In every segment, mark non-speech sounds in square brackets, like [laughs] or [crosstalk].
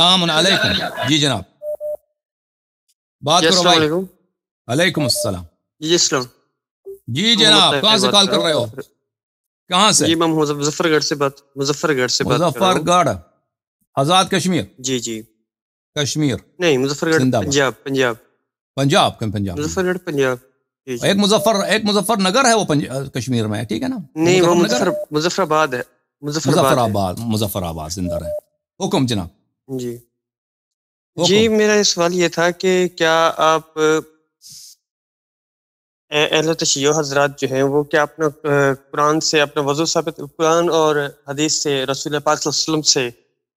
अलैकुम जी जनाब बात करो भाई अलैकुम अस्सलाम जी इस्लाम जी जनाब कहाँ से कॉल कर रहे हो कहाँ से जी मैं मुजफ्फरगढ़ से बात मुजफ्फरगढ़ से बात मुजफ्फरगढ़ आजाद कश्मीर जी जी कश्मीर नहीं मुजफ्फरगढ़ पंजाब पंजाब पंजाब पंजाब मुजफ्फरगढ़ पंजाब एक मुजफ्फर एक मुजफ्फर नगर है वो कश्मीर में ठीक है ना नहीं वो मुजफ्फर मुजफ्फराबाद है मुजफ्फराबाद मुजफ्फराबाद जिंदा रहे हुक्म जनाब जी जी मेरा सवाल ये था कि क्या आप अहले तशियो हजरात जो हैं वो क्या अपना कुरान से अपना वजू साबित कुरान और हदीस से रसूल पाक से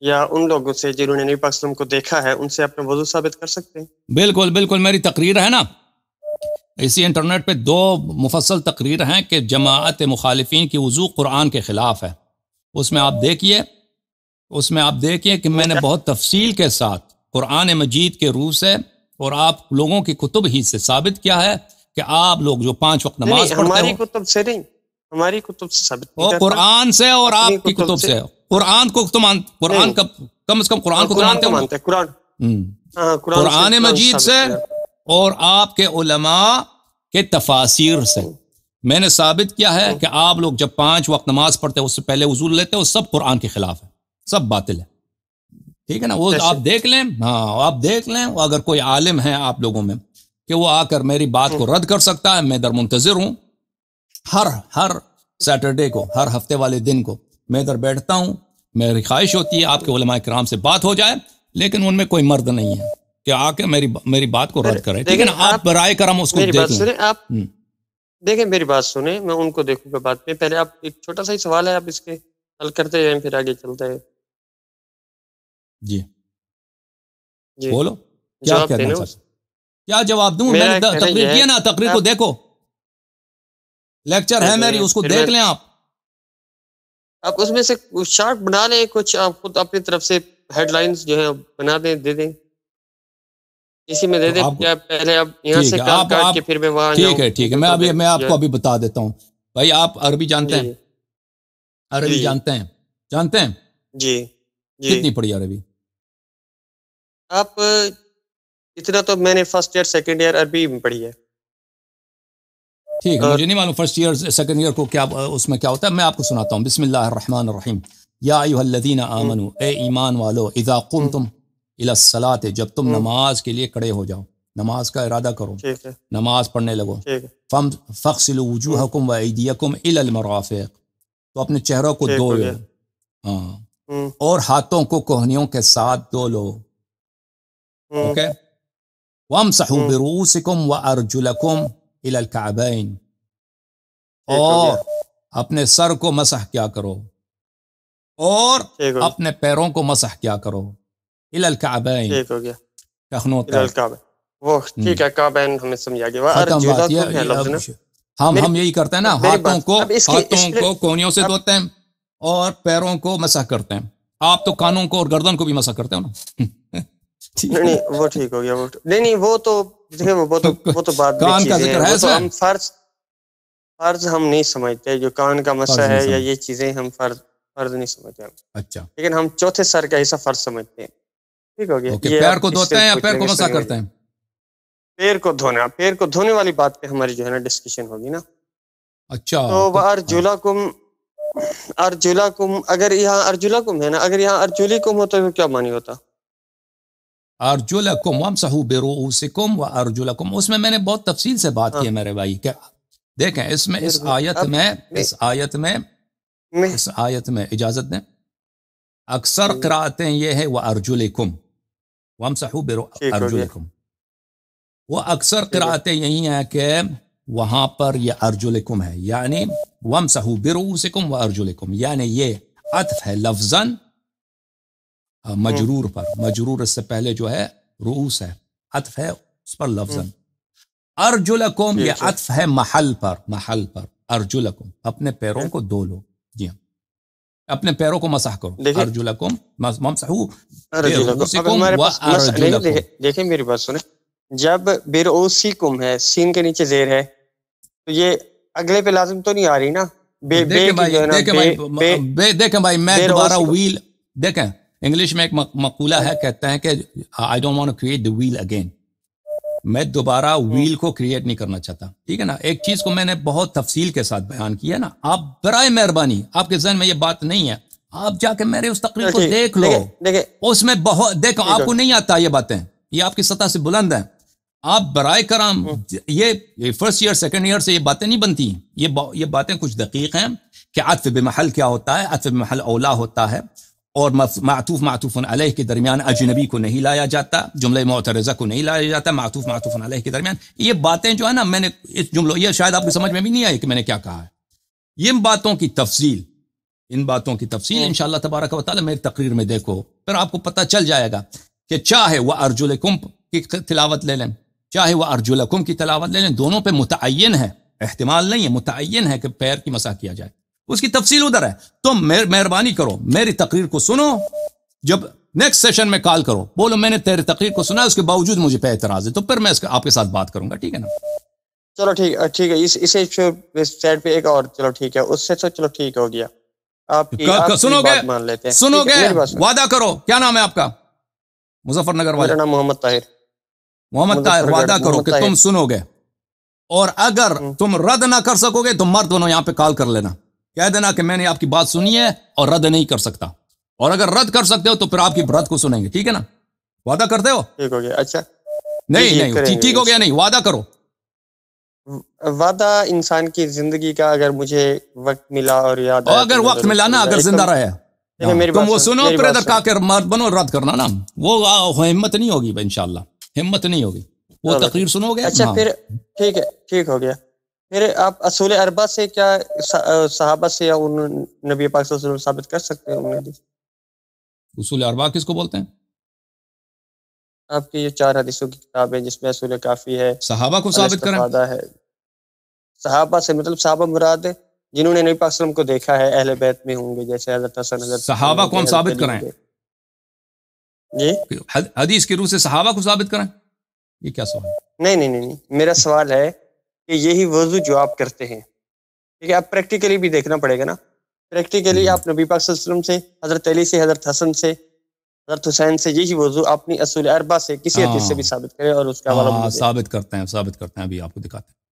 या उन लोगों से जिन्होंने नबी पाक को देखा है उनसे अपना वजू साबित कर सकते हैं बिल्कुल बिल्कुल मेरी तकरीर है ना इसी इंटरनेट पे दो मुफसल तकरीर हैं कि जमात मुखालफी की वजू कुरान के ख़िलाफ़ है उसमें आप देखिए उसमें आप देखें कि मैंने बहुत तफसील के साथ कुरान मजीद के रूह से और आप लोगों की कुतुब ही से साबित किया है कि आप लोग जो पांच वक्त नमाज हमारी कुतुब से नहीं हमारी कुतुब से साबित और कुरान से और आपकी कुतुब से कुरान को तो मान कुरान का कम से कम कुरान हाँ, को तो मानते हैं कुरान हम्म। हाँ, मजीद से और आपके उलमा के तफासिर से हाँ। मैंने साबित किया है कि आप लोग जब पांच वक्त नमाज पढ़ते हैं उससे पहले वजूल लेते हो सब कुरान के खिलाफ है सब बातिल है ठीक है ना वो आप देख लें हाँ आप देख लें अगर कोई आलिम है आप लोगों में कि वो आकर मेरी बात को हम्म। रद्द कर सकता है मैं इधर मुंतजर हूँ हर हर सैटरडे को हर हफ्ते वाले दिन को मैं इधर बैठता हूँ मेरी ख्वाहिश होती है आपके उलमा कराम से बात हो जाए लेकिन उनमें कोई मर्द नहीं है कि आके मेरी मेरी बात को रद्द करें ठीक है ना आप बरए करम उसको देखें आप हम्म। देखें मेरी बात सुने मैं उनको देखूंगा बात में पहले आप एक छोटा सा ही सवाल है आप इसके हल करते हैं फिर आगे चलते हैं जी, बोलो क्या कहना चाहते क्या जवाब दू मैंने तकरीर किया ना तकरीर को देखो लेक्चर है मेरी उसको देख लें आप आप उसमें से शार्ट बना लें कुछ आप खुद अपनी तरफ से हेडलाइंस जो है बना दें दे दें इसी में दे दें क्या पहले आप यहां से काम काट के फिर मैं वहां ठीक है ठीक है तो मैं अभी मैं आपको अभी बता देता हूं भाई आप अरबी जानते हैं अरबी जानते हैं जानते हैं जी कितनी पढ़ी अरबी आप इतना तो मैंने फर्स्ट ईयर सेकंड ईयर अरबी में पढ़ी है ठीक है मुझे नहीं मालूम फर्स्ट ईयर सेकंड ईयर को क्या उसमें क्या होता है मैं आपको सुनाता हूँ बिसमीम यादीन आमनु ए ईमान वालो इज़ा कुम तुम हम्म। इलासलात जब तुम हम्म। नमाज के लिए खड़े हो जाओ नमाज का इरादा करो नमाज पढ़ने लगो फम फ़सल वजूहकुम वदीकुम इलमराफ़िक तो अपने चेहरों को धो लो हाँ हम्म। और हाथों को कोहनियों के साथ धो लो اوكي وامسحوا برؤوسكم وارجلكم الى الكعبين और अपने सर को मसह क्या करो और अपने पैरों को मसह क्या करो इलल काबैन ठीक हो गया टखनो इलल काबैन वो ठीक है काबैन हमें समझा गया अर्जुला तो है लफ्ज हम हम यही करते हैं ना हाथों को हाथों को कोनियों से धोते हैं और पैरों को मसह करते हैं आप तो कानों को और गर्दन को भी मसह करते हो ना नहीं वो ठीक हो गया वो नहीं नहीं वो तो देखिए वो तो, तो वो तो बात कान का जिक्र है वो तो हम फर्ज फर्ज हम नहीं समझते जो कान का मसला है या ये चीजें हम फर्ज फर्ज नहीं समझते अच्छा लेकिन हम चौथे सर का हिस्सा फर्ज समझते हैं ठीक हो गया ये पैर को धोते हैं या पैर को मसा करते हैं पैर को धोना पैर को धोने वाली बात पे हमारी जो है ना डिस्कशन होगी ना अच्छा तो, तो हाँ। अर्जुला कुम अर्जुला कुम अगर यहाँ अर्जुला कुम है ना अगर यहाँ अर्जुली कुम हो तो क्या मानी होता अर्जुलकुम वम सहू बेरोसिकुम व अर्जुलकुम उसमें मैंने बहुत तफसील से बात हाँ। की है मेरे भाई क्या देखें इसमें इस आयत में इस आयत में इस आयत में इजाजत दें अक्सर हम्म। कराते ये है वह अर्जुलकुम वम वह बेरो अर्जुलकुम वो अक्सर कराते यही हैं कि वहां पर यह अर्जुलकुम है यानी वम सहू बेरोसिकुम व अर्जुलकुम यानी ये अतफ है लफजन मजरूर पर मजरूर इससे पहले जो है रूस है अतफ है उस पर लफजन अर्जुल कोम ये अतफ है महल पर महल पर अर्जुल कोम अपने पैरों को दो लो जी हाँ अपने पैरों को मसाह करो अर्जुल कोम ममसहू देखिए मेरी बात सुने जब कुम है सीन के नीचे जेर है तो ये अगले पे लाजम तो नहीं आ रही ना बे, देखे, भाई, देखे, भाई, बे, देखे भाई मैं दोबारा व्हील देखें इंग्लिश में एक मकूला है कहते हैं कि I don't want to create the wheel again मैं दोबारा व्हील hmm. को क्रिएट नहीं करना चाहता ठीक है ना एक चीज को मैंने बहुत तफसील के साथ बयान किया ना आप बरए मेहरबानी आपके जहन में ये बात नहीं है आप जाके मेरे उस तकरीर को देख लो उसमें बहुत देखो आपको नहीं आता ये बातें ये आपकी सतह से बुलंद है आप बरए कराम hmm. ये फर्स्ट ईयर सेकेंड ईयर से ये बातें नहीं बनती ये ये बातें कुछ दकीक हैं कि आतफ महल क्या होता है आतफ महल ओला होता है और मातूफ मातूफन अलह के दरमियान अजनबी को नहीं लाया जाता जुमले मोतरज़ा को नहीं लाया जाता मातूफ मातूफन अलह के दरमियान ये बातें जो है ना मैंने इस जुमलों ये शायद आपको समझ में भी नहीं आई कि मैंने क्या कहा है इन बातों की तफसील इन बातों की तफसील हम्म। इन शाह तबारक वाली मेरी तकरीर में देखो फिर आपको पता चल जाएगा कि चाहे वह अर्जुल कुम्प की तिलावत ले लें चाहे वह अर्जुल कुंभ की तिलावत ले लें दोनों पर मुतन है अहतमाल नहीं है मुतन है कि पैर की मसा किया जाए उसकी तफसील उधर है तो मेहरबानी करो मेरी तकरीर को सुनो जब नेक्स्ट सेशन में कॉल करो बोलो मैंने तेरे तकरीर को सुना उसके बावजूद मुझे पे एतराज है तो फिर मैं इसका आपके साथ बात करूंगा ठीक है ना चलो ठीक ठीक है इस इसे साइड पे एक और चलो ठीक है उससे तो चलो ठीक हो गया आपकी, का, आपकी सुनोगे सुनोगे वादा करो क्या नाम है आपका मुजफ्फरनगर वाला नाम मोहम्मद ताहिर मोहम्मद ताहिर वादा करो कि तुम सुनोगे और अगर हम्म। तुम रद्द ना कर सकोगे तो मर्द बनो यहाँ पे कॉल कर लेना कह देना कि मैंने आपकी बात सुनी है और रद्द नहीं कर सकता और अगर रद्द कर सकते हो तो फिर आपकी रद्द को सुनेंगे ठीक है ना वादा करते हो ठीक हो गया अच्छा नहीं नहीं ठीक हो गया नहीं वादा करो वादा इंसान की जिंदगी का अगर मुझे वक्त मिला और याद और अगर तो वक्त मिला ना अगर जिंदा रहे तुम वो सुनो फिर काकर मत बनो रद्द करना ना वो हिम्मत नहीं होगी इनशाला हिम्मत नहीं होगी वो तकरीर सुनोगे अच्छा हाँ। फिर ठीक है ठीक हो गया फिर आप असूल अरबा से क्या सहाबा से या उन नबी पाक साबित कर सकते हैं उन हदीस उसूल अरबा किसको बोलते हैं आपकी ये चार हदीसों की किताब है जिसमें असूल काफी है सहाबा को साबित करें है सहाबा से मतलब सहाबा मुराद जिन्होंने नबी पाक को देखा है अहले बैत में होंगे जैसे हजरत हसन हजरत सहाबा को हम साबित करें जी हदीस के रूप से सहाबा को साबित करें ये क्या सवाल नहीं नहीं नहीं मेरा सवाल है कि यही वजू जो आप करते हैं ठीक है आप प्रैक्टिकली भी देखना पड़ेगा ना प्रैक्टिकली हम्म। आप नबी पाक वसल्लम से हज़रत अली से हज़रत हसन से हज़रत हुसैन से यही वजू अपनी असूल अरबा से किसी हदीस से भी हाँ। साबित करें और उसका हाँ, साबित करते हैं साबित करते हैं अभी आपको दिखाते हैं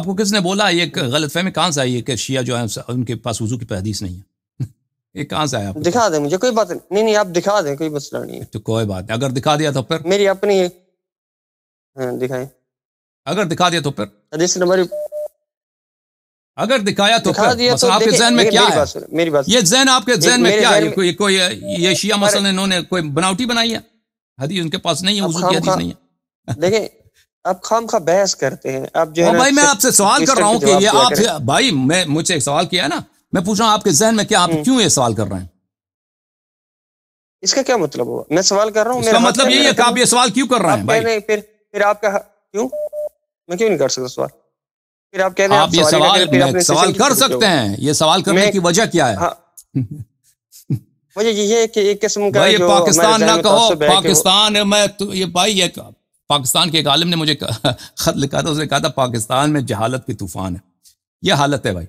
आपको किसने बोला ये गलत फहमी कहाँ से आई है कि शिया जो है उनके पास वजू की हदीस नहीं है [laughs] ये कहाँ से आया दिखा दें मुझे कोई बात नहीं नहीं नहीं आप दिखा दें कोई मसला नहीं है तो कोई बात नहीं अगर दिखा दिया तो फिर मेरी अपनी हाँ, दिखाएं अगर दिखा दिया तो फिर नंबर अगर दिखाया तो दिखा फिर तो आपके जहन में क्या है मेरी बात ये जहन आपके जहन में क्या है कोई कोई ये शिया मसल इन्होंने कोई बनावटी बनाई है हदीस उनके पास नहीं है उसकी हदीस नहीं है [laughs] देखें आप खाम खा बहस करते हैं आप जो है भाई मैं आपसे सवाल कर रहा हूँ कि ये आप भाई मैं मुझे एक सवाल किया है ना मैं पूछ रहा हूँ आपके जहन में क्या आप हम्म। क्यों ये सवाल कर रहे हैं इसका क्या मतलब हुआ मैं सवाल कर रहा हूँ मतलब, मतलब यही है आप मतलब- ये सवाल क्यों कर रहे हैं फिर फिर आपका क्यों मैं क्यों नहीं कर सकता सवाल फिर आप कह रहे हैं आप, ये सवाल सवाल कर सकते हैं ये सवाल करने की वजह क्या है हाँ। [laughs] मुझे ये है कि एक किस्म का ये पाकिस्तान ना कहो पाकिस्तान मैं तो ये भाई ये पाकिस्तान के एक आलिम ने मुझे [laughs] खत लिखा था उसने कहा था पाकिस्तान में जहालत की तूफान है यह हालत है भाई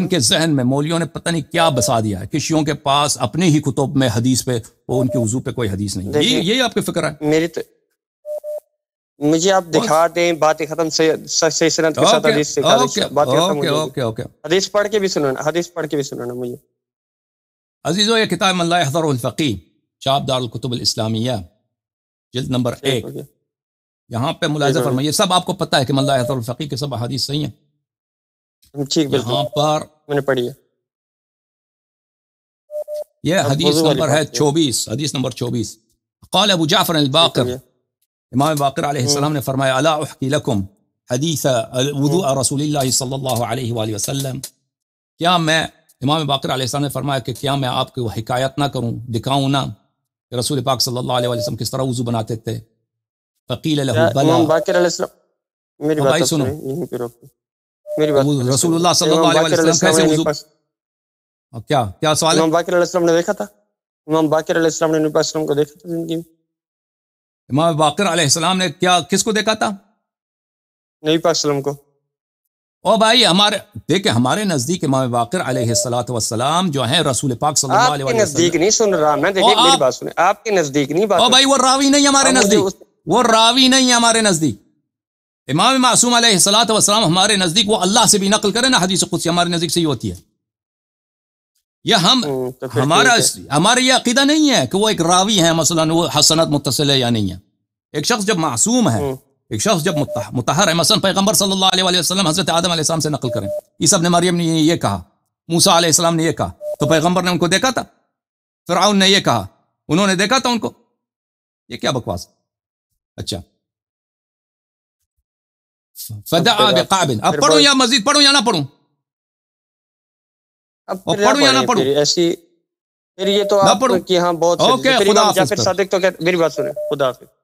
इनके जहन में मौलियों ने पता नहीं क्या बसा दिया है किशियों के पास अपने ही कुतुब में हदीस पे वो उनके वजू पे कोई हदीस नहीं ये ये आपकी फिक्र है मेरी तो मुझे आप दिखा दें बातें खत्म से सनत के साथ हदीस से बात खत्म ओके ओके हदीस पढ़ के भी सुनाना हदीस पढ़ के भी सुनाना मुझे अजीज़ो ये किताब मल्लाफ़ी शाब दारकुतुब इस्लामिया जिल्द नंबर एक यहाँ पे मुलाजा फरमाइए सब आपको पता है कि मल्ला हजर मल्लाफ़ी के सब हदीस सही हैं ठीक यहाँ पर मैंने पढ़ी है यह हदीस नंबर है चौबीस हदीस नंबर चौबीस कौल अबू जाफर अलबाकर इमाम बाकर अलैहिस्सलाम ने फरमाया अला उहकी हदीस वदू रसूल सल्लल्लाहु अलैहि क्या मैं इमाम बाकर ने फरमाया कि क्या मैं आपको हिकायत ना करूं दिखाऊं ना कि रसूल पाक सल्लल्लाहु अलैहि किस तरह वजू बनाते थे क्या क्या सवाल ने देखा था इमाम बाकर अलैहिस्सलाम ने क्या किसको देखा था नबी पाक को ओ भाई हमारे देखे हमारे नजदीक इमाम बाकर अलैहिस्सलाम जो है रसूल पाक आपके नजदीक नहीं सुन रहा मैं देखिए मेरी बात सुने आपके नजदीक नहीं बात ओ भाई वो रावी नहीं हमारे नजदीक वो रावी नहीं है हमारे नजदीक इमाम मासूम अलैहिस्सलाम हमारे नजदीक वो अल्लाह से भी नकल करे ना हदीस से हमारे नजदीक से ही होती है या हम हम्म, तो हमारा हमारा ये अकीदा नहीं है कि वो एक रावी है मसला वो हसनत मुतसिल है या नहीं है एक शख्स जब मासूम है हम्म। एक शख्स जब मुतहर है मसलन पैगम्बर सल्ला वसलम हजरत आदम से नकल करें ईसा ने मरियम ने ये कहा मूसा आसमाम ने यह कहा तो पैगम्बर ने उनको देखा था फिराउन ने यह कहा उन्होंने देखा था उनको ये क्या बकवास अच्छा फदा अब पढ़ू या मजीद पढ़ू या ना पढ़ूं ऐसी फिर ये तो आप कि हाँ बहुत ओके खुदा फिर सादिक तो मेरी बात सुने खुदा हाफिज